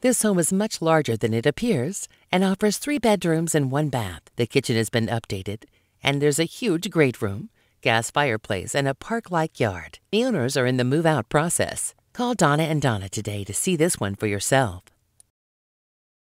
This home is much larger than it appears and offers three bedrooms and one bath. The kitchen has been updated, and there's a huge great room, gas fireplace, and a park like yard. The owners are in the move out process. Call Donna and Donna today to see this one for yourself.